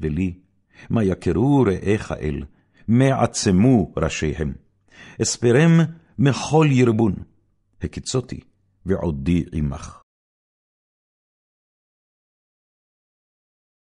ולי, מה יכרו רעיך אל, מעצמו ראשיהם. אספרם מכל ירבון, הקצותי ועודי עמך.